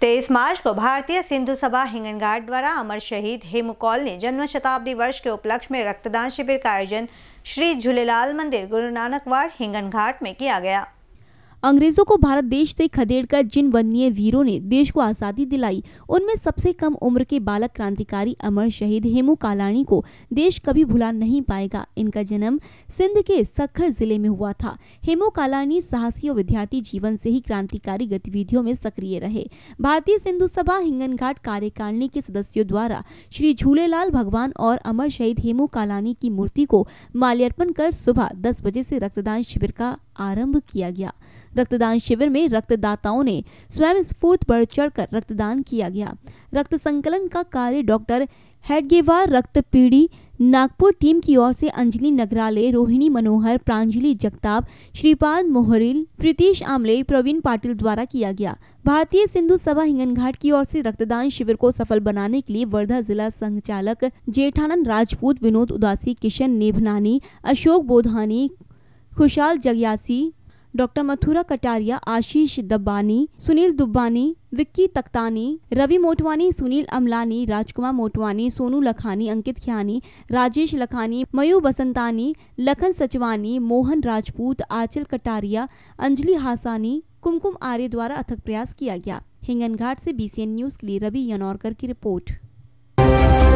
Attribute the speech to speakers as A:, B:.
A: तेईस मार्च को भारतीय सिंधु सभा हिंगनघाट द्वारा अमर शहीद हेमुकौल ने जन्म शताब्दी वर्ष के उपलक्ष्य में रक्तदान शिविर का आयोजन श्री झूलेलाल मंदिर गुरु नानक वार्ड हिंगनघाट में किया गया
B: अंग्रेजों को भारत देश से खदेड़कर जिन वन्य वीरों ने देश को आज़ादी दिलाई उनमें सबसे कम उम्र के बालक क्रांतिकारी अमर शहीद हेमू कालानी को देश कभी भुला नहीं पाएगा इनका जन्म सिंध के सखर जिले में हुआ था हेमू कालानी साहसी और विद्यार्थी जीवन से ही क्रांतिकारी गतिविधियों में सक्रिय रहे भारतीय सिंधु सभा हिंगनघाट कार्यकारिणी के सदस्यों द्वारा श्री झूलेलाल भगवान और अमर शहीद हेमू कालानी की मूर्ति को माल्यार्पण कर सुबह दस बजे से रक्तदान शिविर का आरंभ किया गया रक्तदान शिविर में रक्तदाताओं ने स्वयं स्फूर्त बढ़ चढ़कर रक्तदान किया गया रक्त संकलन का कार्य डॉक्टर हेडगेवार रक्त पीढ़ी नागपुर टीम की ओर से अंजलि नगराले रोहिणी मनोहर प्रांजलि जगताप श्रीपाद मोहरिल प्रीतिश आमले प्रवीण पाटिल द्वारा किया गया भारतीय सिंधु सभा हिंगनघाट की ओर से रक्तदान शिविर को सफल बनाने के लिए वर्धा जिला संचालक जेठानंद राजपूत विनोद उदासी किशन नेभनानी अशोक बोधानी खुशाल जगयासी डॉक्टर मथुरा कटारिया आशीष दब्बानी सुनील दुब्बानी विक्की तख्तानी रवि मोटवानी सुनील अमलानी राजकुमार मोटवानी सोनू लखानी अंकित ख्यानी राजेश लखानी मयू बसंतानी लखन सचवानी मोहन राजपूत आचल कटारिया अंजलि हासानी कुमकुम आर्य द्वारा अथक प्रयास किया गया हिंगनघाट से बीसीएन न्यूज के लिए रवि यनौरकर की रिपोर्ट